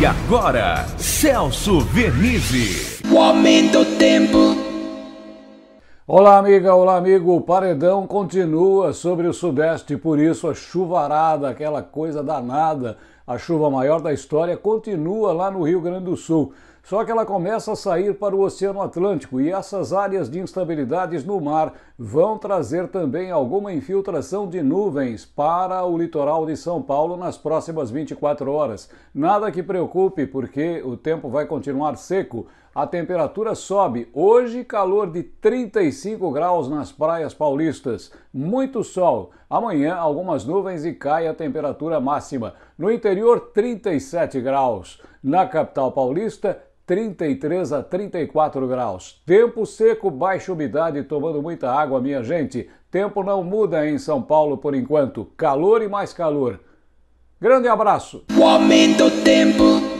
E agora, Celso Vernizzi. O aumento do tempo. Olá, amiga, olá, amigo. O paredão continua sobre o Sudeste, por isso a chuvarada, aquela coisa danada a chuva maior da história continua lá no Rio Grande do Sul, só que ela começa a sair para o Oceano Atlântico e essas áreas de instabilidades no mar vão trazer também alguma infiltração de nuvens para o litoral de São Paulo nas próximas 24 horas. Nada que preocupe, porque o tempo vai continuar seco. A temperatura sobe. Hoje, calor de 35 graus nas praias paulistas. Muito sol. Amanhã, algumas nuvens e cai a temperatura máxima. No interior, interior, 37 graus. Na capital paulista, 33 a 34 graus. Tempo seco, baixa umidade, tomando muita água, minha gente. Tempo não muda em São Paulo por enquanto. Calor e mais calor. Grande abraço. O aumento tempo.